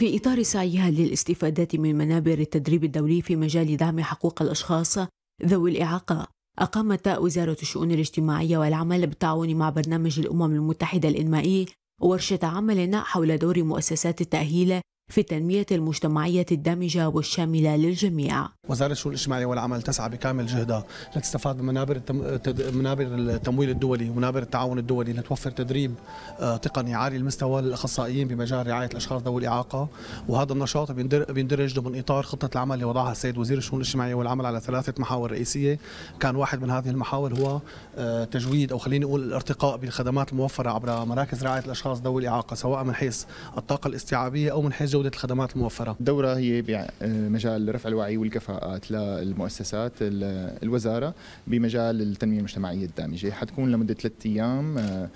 في إطار سعيها للاستفادة من منابر التدريب الدولي في مجال دعم حقوق الأشخاص ذوي الإعاقة أقامت وزارة الشؤون الاجتماعية والعمل بالتعاون مع برنامج الأمم المتحدة الإنمائي ورشة عمل حول دور مؤسسات التأهيل في التنمية المجتمعية الدامجة والشاملة للجميع وزارة الشؤون الاجتماعية والعمل تسعى بكامل جهدها لتستفاد من منابر التم... منابر التمويل الدولي ومنابر التعاون الدولي لتوفر تدريب آه، تقني عالي المستوى للاخصائيين بمجال رعايه الاشخاص ذوي الاعاقه وهذا النشاط بيندرج ضمن اطار خطه العمل اللي وضعها السيد وزير الشؤون الاجتماعيه والعمل على ثلاثه محاور رئيسيه كان واحد من هذه المحاور هو آه، تجويد او خليني اقول الارتقاء بالخدمات الموفره عبر مراكز رعايه الاشخاص ذوي الاعاقه سواء من حيث الطاقه الاستيعابيه او من حيث جودة الخدمات الموفرة الدورة هي بمجال رفع الوعي والكفاءات للمؤسسات الوزارة بمجال التنمية المجتمعية الدامجة حتكون لمدة ثلاثة أيام آه،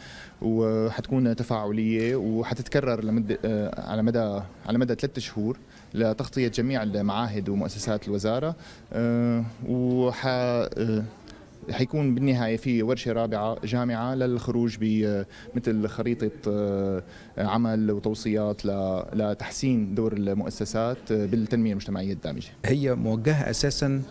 وحتكون تفاعلية وحتتكرر لمدة آه، على مدى على مدى ثلاثة شهور لتغطية جميع المعاهد ومؤسسات الوزارة آه، وح حيكون بالنهايه في ورشه رابعه جامعه للخروج بمثل خريطه آه، عمل وتوصيات لتحسين دور المؤسسات آه، بالتنميه المجتمعيه الدامجه. هي موجهه اساسا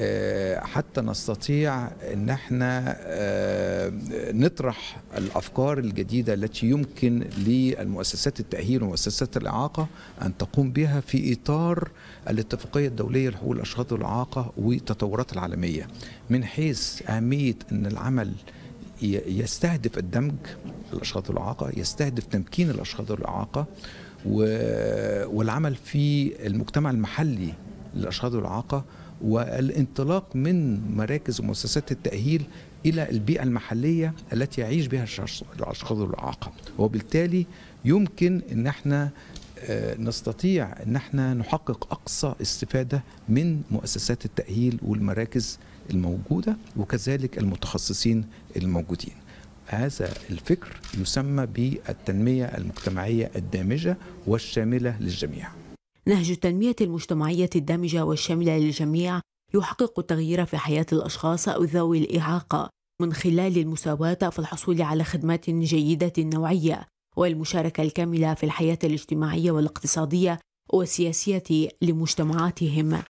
آه، حتى نستطيع ان احنا آه، نطرح الافكار الجديده التي يمكن للمؤسسات التاهيل ومؤسسات الاعاقه ان تقوم بها في اطار الاتفاقيه الدوليه لحقوق الاشخاص الاعاقه والتطورات العالميه من حيث اهميه ان العمل يستهدف الدمج الاشخاص الاعاقه يستهدف تمكين الاشخاص الاعاقه والعمل في المجتمع المحلي للاشخاص الاعاقه والانطلاق من مراكز ومؤسسات التأهيل إلى البيئة المحلية التي يعيش بها الأشخاص الإعاقة وبالتالي يمكن أن احنا آه، نستطيع أن احنا نحقق أقصى استفادة من مؤسسات التأهيل والمراكز الموجودة وكذلك المتخصصين الموجودين هذا الفكر يسمى بالتنمية المجتمعية الدامجة والشاملة للجميع نهج التنمية المجتمعية الدامجة والشاملة للجميع يحقق التغيير في حياة الأشخاص أو ذوي الإعاقة من خلال المساواة في الحصول على خدمات جيدة نوعية والمشاركة الكاملة في الحياة الاجتماعية والاقتصادية والسياسية لمجتمعاتهم